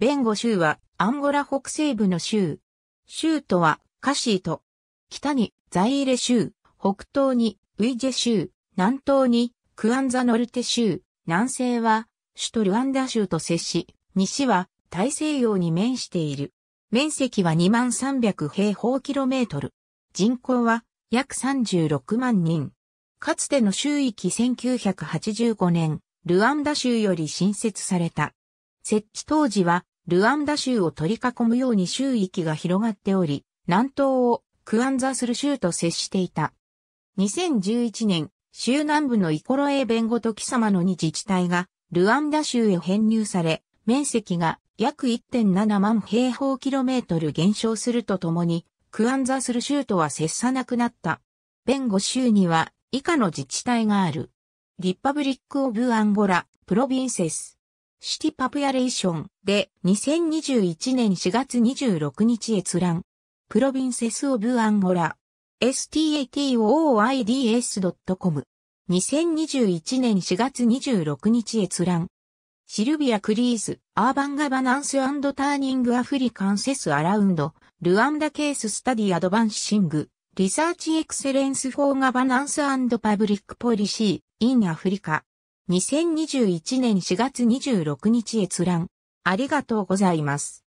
ベンゴ州はアンゴラ北西部の州。州都はカシート。北にザイーレ州、北東にウイジェ州、南東にクアンザノルテ州、南西は首都ルアンダ州と接し、西は大西洋に面している。面積は2300平方キロメートル。人口は約36万人。かつての州域1985年、ルアンダ州より新設された。設置当時は、ルアンダ州を取り囲むように周域が広がっており、南東をクアンザする州と接していた。2011年、州南部のイコロエー弁護と貴様の2自治体が、ルアンダ州へ編入され、面積が約1.7万平方キロメートル減少するとともに、クアンザする州とは接さなくなった。弁護州には以下の自治体がある。リパブリック・オブ・アンゴラ、プロビンセス。シティパプヤレーションで2021年4月26日閲覧。プロビンセスオブアンゴラ。statooids.com。2021年4月26日閲覧。シルビア・クリーズ、アーバン・ガバナンスターニング・アフリカン・セス・アラウンド、ルワンダ・ケース・スタディ・アドバンシング、リサーチ・エクセレンス・フォー・ガバナンスパブリック・ポリシー、イン・アフリカ。2021年4月26日閲覧。ありがとうございます。